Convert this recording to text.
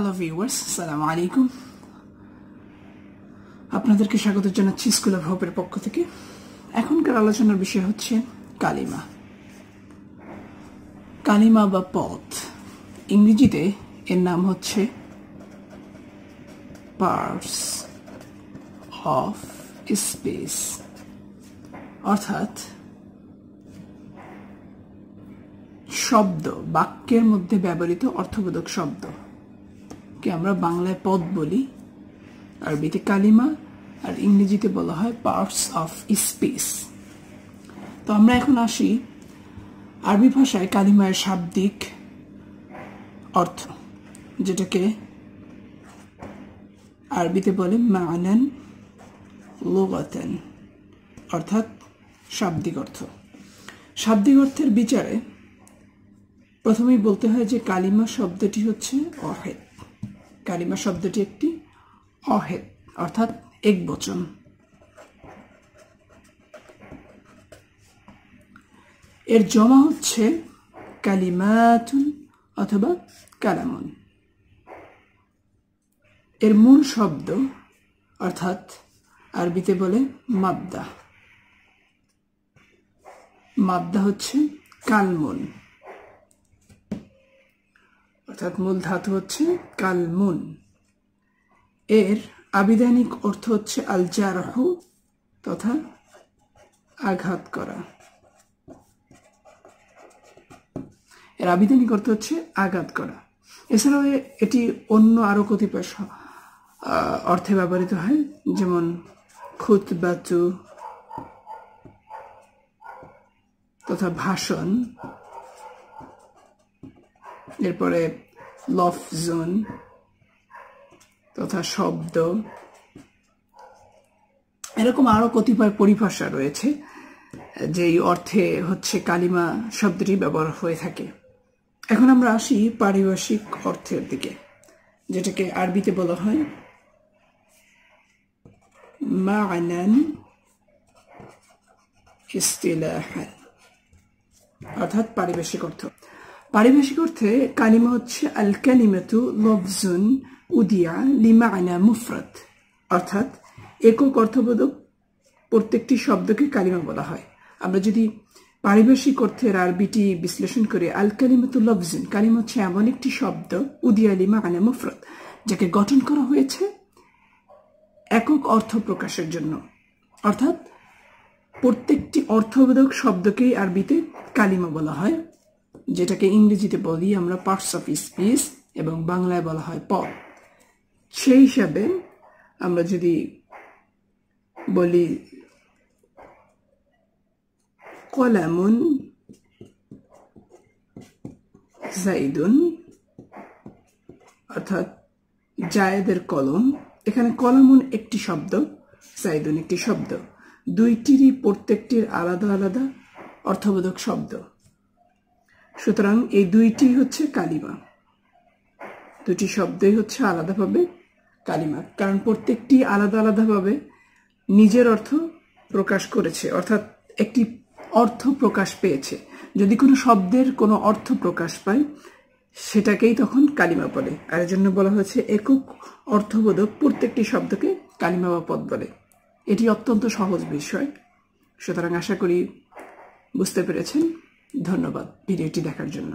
hello viewers সালাম আলাইকুম আপনাদেরকে স্বাগত জানাচ্ছি স্কুল অফ হোপের পক্ষ থেকে এখনকার আলোচনার বিষয় হচ্ছে কালিমা কালিমা বা পথ ইংরেজিতে এর নাম হচ্ছে পার্স অফ স্পেস অর্থাৎ শব্দ বাক্যের মধ্যে ব্যবহৃত অর্থবোধক শব্দ কে আমরা বাংলায় পদ বলি আরবিতে কালিমা আর ইংরেজিতে বলা হয় পার্টস অফ স্পেস তো আমরা এখন আসি আরবি ভাষায় কালিমায় শাব্দিক অর্থ যেটাকে আরবিতে বলে মানেন লোগাতেন অর্থাৎ শাব্দিক অর্থ শাব্দিক অর্থের বিচারে প্রথমেই বলতে হয় যে কালিমা শব্দটি হচ্ছে অহেদ কালিমা শব্দটি একটি অহেদ অর্থাৎ এক বচন এর জমা হচ্ছে কালিমাতুন অথবা কালামুন এর মূল শব্দ অর্থাৎ আরবিতে বলে মাবদা মাবদা হচ্ছে কালমন অর্থাৎ মূল ধাতু হচ্ছে কালমুন এর আবিধানিক অর্থ হচ্ছে আল জারহু তথা আঘাত করা এর আবিধানিক অর্থ হচ্ছে আঘাত করা এছাড়াও এটি অন্য আরও কতিপয় অর্থে ব্যবহৃত হয় যেমন খুত বাচু তথা ভাষণ এরপরে লফজন তথা শব্দ এরকম আরও কতিপয় পরিভাষা রয়েছে যেই অর্থে হচ্ছে কালিমা শব্দটি ব্যবহার হয়ে থাকে এখন আমরা আসি পারিভাষিক অর্থের দিকে যেটাকে আরবিতে বলা হয় মানান অর্থাৎ পারিবেশিক অর্থ পারিভাষিক অর্থে কালিমা হচ্ছে আল কালিমাতু লফজুন উদিয়া লিমায়না মুফরত অর্থাৎ একক অর্থবোধক প্রত্যেকটি শব্দকে কালিমা বলা হয় আমরা যদি পারিভাষিক অর্থের আরবিটি বিশ্লেষণ করে আল কালিমাতু লফজুন কালিম হচ্ছে এমন একটি শব্দ উদিয়া লিমায়না মুফরত যাকে গঠন করা হয়েছে একক অর্থ প্রকাশের জন্য অর্থাৎ প্রত্যেকটি অর্থবোধক শব্দকেই আরবিতে কালিমা বলা হয় যেটাকে ইংরেজিতে বলি আমরা পার্টস অফ স্পিচ এবং বাংলায় বলা হয় পদ সেই হিসাবে আমরা যদি বলি কলামুন জাইদুন অর্থাৎ জায়েদের কলম এখানে কলামুন একটি শব্দ জাইদুন একটি শব্দ দুইটিরই প্রত্যেকটির আলাদা আলাদা অর্থবোধক শব্দ সুতরাং এই দুইটি হচ্ছে কালিমা দুটি শব্দই হচ্ছে আলাদাভাবে কালিমা কারণ প্রত্যেকটি আলাদা আলাদাভাবে নিজের অর্থ প্রকাশ করেছে অর্থাৎ একটি অর্থ প্রকাশ পেয়েছে যদি কোনো শব্দের কোনো অর্থ প্রকাশ পায় সেটাকেই তখন কালিমা বলে আর জন্য বলা হয়েছে একক অর্থবোধক প্রত্যেকটি শব্দকে কালিমা বা পদ বলে এটি অত্যন্ত সহজ বিষয় সুতরাং আশা করি বুঝতে পেরেছেন ধন্যবাদ ভিডিওটি দেখার জন্য